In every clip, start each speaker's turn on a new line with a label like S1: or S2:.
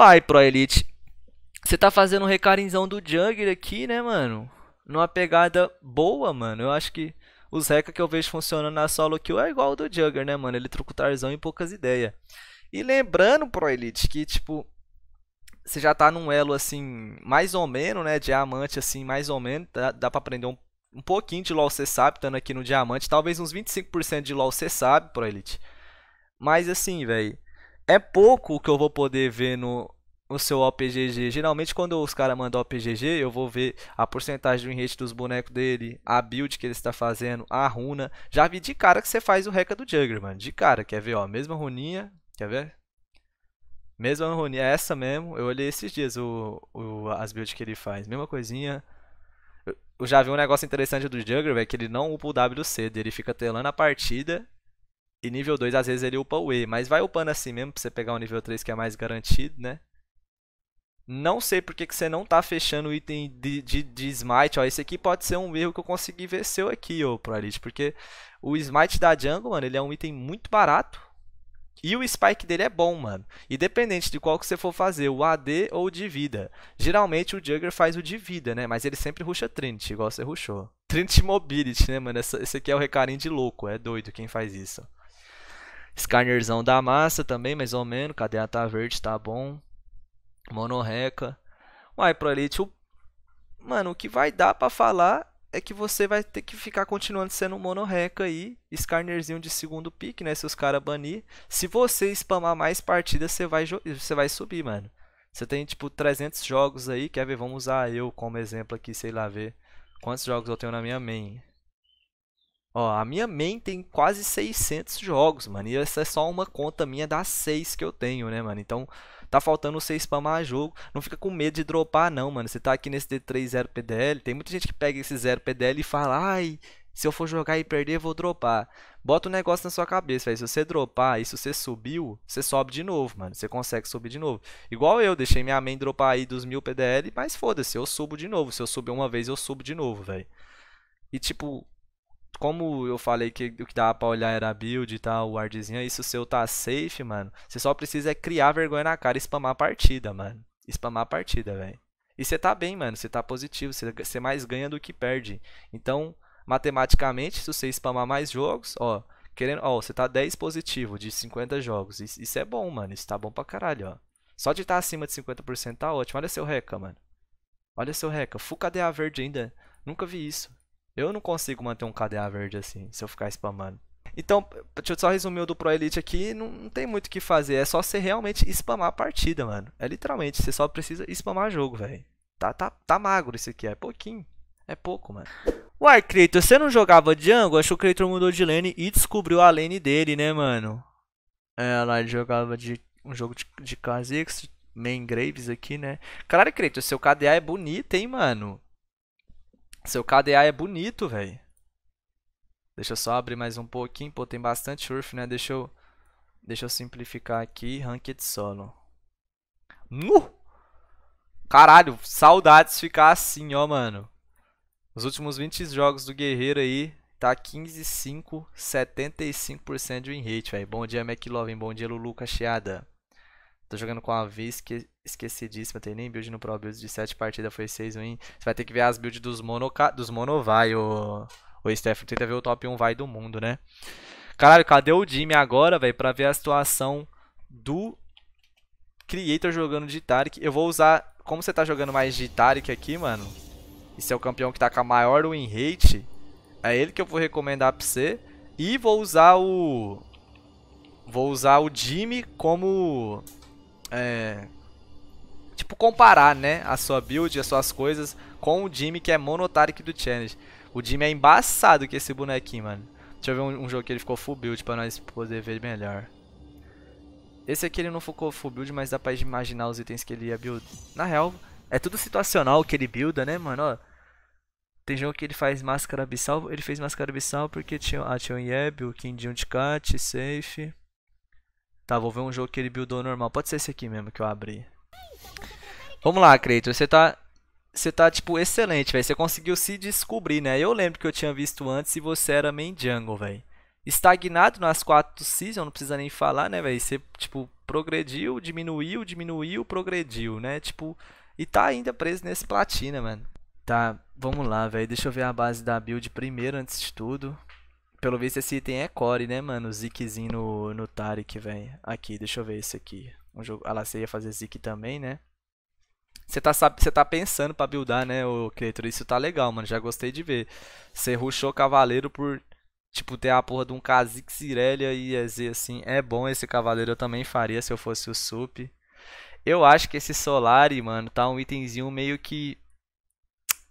S1: ai Pro Elite. Você tá fazendo um recarinzão do Jungler aqui, né, mano? Numa pegada boa, mano. Eu acho que os reca que eu vejo funcionando na solo kill é igual ao do Jugger, né, mano? Ele truca o Tarzão e poucas ideias. E lembrando, Pro Elite, que, tipo, você já tá num elo, assim, mais ou menos, né? Diamante, assim, mais ou menos. Dá, dá pra aprender um, um pouquinho de LoL, você sabe, estando aqui no diamante. Talvez uns 25% de LoL você sabe, Pro Elite. Mas, assim, velho, é pouco o que eu vou poder ver no, o seu OPGG. Geralmente quando os caras mandam OPGG, eu vou ver a porcentagem do enrate dos bonecos dele, a build que ele está fazendo, a runa. Já vi de cara que você faz o reca do Jugger, mano. De cara, quer ver, ó, mesma runinha, quer ver? Mesma runinha, é essa mesmo. Eu olhei esses dias o, o as builds que ele faz, mesma coisinha. Eu, já vi um negócio interessante do Jugger, é que ele não upa o WC ele fica telando a partida e nível 2 às vezes ele upa o E, mas vai upando assim mesmo pra você pegar o nível 3 que é mais garantido, né? Não sei porque que você não tá fechando o item de, de, de, smite, ó. Esse aqui pode ser um erro que eu consegui ver seu aqui, ô Pro Elite. Porque o smite da jungle, mano, ele é um item muito barato. E o spike dele é bom, mano. Independente de qual que você for fazer, o AD ou o de vida. Geralmente o Jugger faz o de vida, né? Mas ele sempre ruxa Trinity, igual você rushou. Trinity Mobility, né, mano? Essa, esse aqui é o recarinho de louco. É doido quem faz isso. Scannerzão da massa também, mais ou menos. Cadê a tá verde? Tá bom. Monorreca. O iProLite, o... mano, o que vai dar para falar é que você vai ter que ficar continuando sendo um monorreca aí, Skarnerzinho de segundo pick, né? Se os caras banir. Se você spamar mais partidas, você vai, você vai subir, mano. Você tem, tipo, 300 jogos aí. Quer ver? Vamos usar eu como exemplo aqui, sei lá, ver quantos jogos eu tenho na minha main. Ó, a minha main tem quase 600 jogos, mano. E essa é só uma conta minha das 6 que eu tenho, né, mano? Então, tá faltando você spamar jogo. Não fica com medo de dropar, não, mano. Você tá aqui nesse D3 0 PDL. Tem muita gente que pega esse 0 PDL e fala, ai, se eu for jogar e perder, vou dropar. Bota um negócio na sua cabeça, velho. Se você dropar e se você subiu, você sobe de novo, mano. Você consegue subir de novo. Igual eu, deixei minha main dropar aí dos mil PDL, mas foda-se, eu subo de novo. Se eu subir uma vez, eu subo de novo, velho. E tipo, como eu falei que o que dava pra olhar era a build e tal, o wardzinho, isso seu tá safe, mano. Você só precisa é criar vergonha na cara e spamar a partida, mano. Spamar a partida, velho. E você tá bem, mano. Você tá positivo. Você mais ganha do que perde. Então, matematicamente, se você spamar mais jogos, ó. Querendo, ó, você tá 10 positivo de 50 jogos. Isso, isso é bom, mano. Isso tá bom pra caralho, ó. Só de estar tá acima de 50% tá ótimo. Olha seu reca, mano. Olha seu reca. Full verde ainda. Nunca vi isso. Eu não consigo manter um KDA verde assim, se eu ficar spamando. Então, deixa eu só resumir o do Pro Elite aqui, não, não tem muito o que fazer, é só você realmente spamar a partida, mano. É literalmente, você só precisa spamar jogo, velho. Tá, tá, tá magro isso aqui, é pouquinho, é pouco, mano. Uai, Kratos, você não jogava jungle? Acho que o Kratos mudou de lane e descobriu a lane dele, né, mano? É, lá ele jogava de um jogo de, de Kha'Zix, Main Graves aqui, né? Caralho, Kratos, seu KDA é bonito, hein, mano? Seu KDA é bonito, velho. Deixa eu só abrir mais um pouquinho. Pô, tem bastante surf, né? Deixa eu, deixa eu simplificar aqui. Ranked solo. Nu! Caralho, saudades ficar assim, ó, mano. Os últimos 20 jogos do Guerreiro aí, tá 15, 5, 75% de win rate, velho. Bom dia, McLovin. Bom dia, Lulu Cacheada. Tô jogando com a V esque esquecidíssima, tem nem build no Pro Build de 7 partidas, foi 6 win. Você vai ter que ver as builds dos mono, dos mono vai, ô, ô Steph. Tenta ver o top 1 vai do mundo, né? Caralho, cadê o Jimmy agora, velho, pra ver a situação do Creator jogando de Taric. Eu vou usar, como você tá jogando mais de Taric aqui, mano, e é o campeão que tá com a maior win rate, é ele que eu vou recomendar pra você. E vou usar o... Vou usar o Jimmy como é, tipo, comparar, né? A sua build, as suas coisas com o Jimmy, que é monotaric do challenge. O Jimmy é embaçado que esse bonequinho, mano. Deixa eu ver um, um, jogo que ele ficou full build pra nós poder ver melhor. Esse aqui ele não ficou full build, mas dá pra imaginar os itens que ele ia build. Na real, é tudo situacional que ele builda, né, mano? Ó, tem jogo que ele faz máscara abissal. Ele fez máscara abissal porque tinha a ah, Tion Yeb, o King de Cat, Safe. Tá, vou ver um jogo que ele buildou normal. Pode ser esse aqui mesmo que eu abri. Vamos lá, Creighton. Você tá você tá, tipo, excelente, velho. Você conseguiu se descobrir, né? Eu lembro que eu tinha visto antes e você era main jungle, velho. Estagnado nas quatro seasons, não precisa nem falar, né, velho? Você, tipo, progrediu, diminuiu, diminuiu, progrediu, né? Tipo, e tá ainda preso nesse platina, mano. Tá, vamos lá, velho. Deixa eu ver a base da build primeiro, antes de tudo. Pelo visto esse item é core, né, mano? O Ziquezinho no, no Tarik, velho. Aqui, deixa eu ver esse aqui. Um jogo... Ah lá, você ia fazer Zik também, né? Você tá, você tá pensando pra buildar, né, o Creator? Isso tá legal, mano. Já gostei de ver. Você rushou Cavaleiro por, tipo, ter a porra de um Kha'Zix, Irelia e EZ, é assim. É bom esse Cavaleiro. Eu também faria se eu fosse o Sup. Eu acho que esse Solari, mano, tá um itemzinho meio que...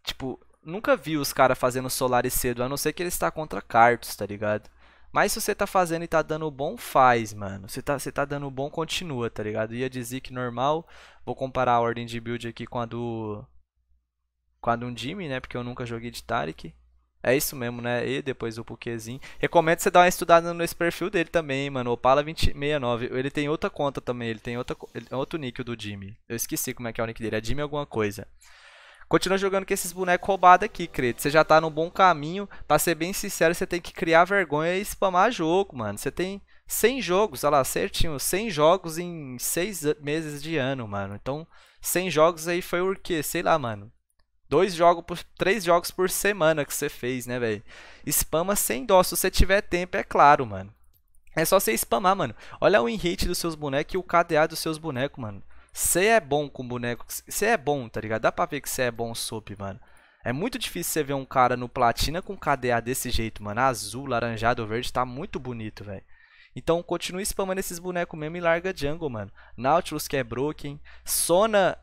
S1: Tipo, nunca vi os caras fazendo Solaris cedo, a não ser que ele está contra cartos, tá ligado? Mas se você tá fazendo e tá dando bom, faz, mano. Se tá, se tá dando bom, continua, tá ligado? Ia de Zeke normal. Vou comparar a ordem de build aqui com a do... Com a do Jimmy, né? Porque eu nunca joguei de Tarik. É isso mesmo, né? E depois o Pukezinho. Recomendo você dar uma estudada nesse perfil dele também, mano. Opala2069. Ele tem outra conta também. Ele tem outra, ele, outro nick do Jimmy. Eu esqueci como é que é o nick dele. É Jimmy alguma coisa. Continua jogando com esses bonecos roubados aqui, Credo. Você já tá no bom caminho. Pra ser bem sincero, você tem que criar vergonha e spamar jogo, mano. Você tem 100 jogos, olha lá, certinho. 100 jogos em 6 meses de ano, mano. Então, 100 jogos aí foi o quê? Sei lá, mano. Dois jogos por, três jogos por semana que você fez, né, velho? Spama sem dó. Se você tiver tempo, é claro, mano. É só você spamar, mano. Olha o win rate dos seus bonecos e o KDA dos seus bonecos, mano. Você é bom com boneco. Você é bom, tá ligado? Dá pra ver que você é bom sob, mano. É muito difícil você ver um cara no platina com KDA desse jeito, mano. Azul, laranjado, verde, tá muito bonito, velho. Então continue spamando esses bonecos mesmo e larga jungle, mano. Nautilus que é broken. Sona,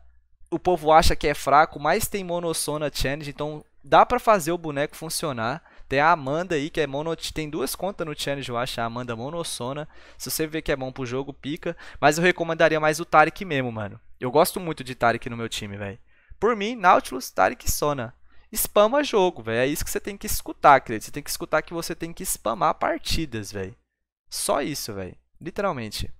S1: o povo acha que é fraco, mas tem mono Sona challenge. Então dá pra fazer o boneco funcionar. Tem a Amanda aí, que é mono. Tem duas contas no challenge, eu acho. A Amanda Monossona. Se você ver que é bom pro jogo, pica. Mas eu recomendaria mais o Tarek mesmo, mano. Eu gosto muito de Tarek no meu time, velho. Por mim, Nautilus, Tarek e Sona. Spama jogo, velho. É isso que você tem que escutar, querido. Você tem que escutar que você tem que spamar partidas, velho. Só isso, velho. Literalmente.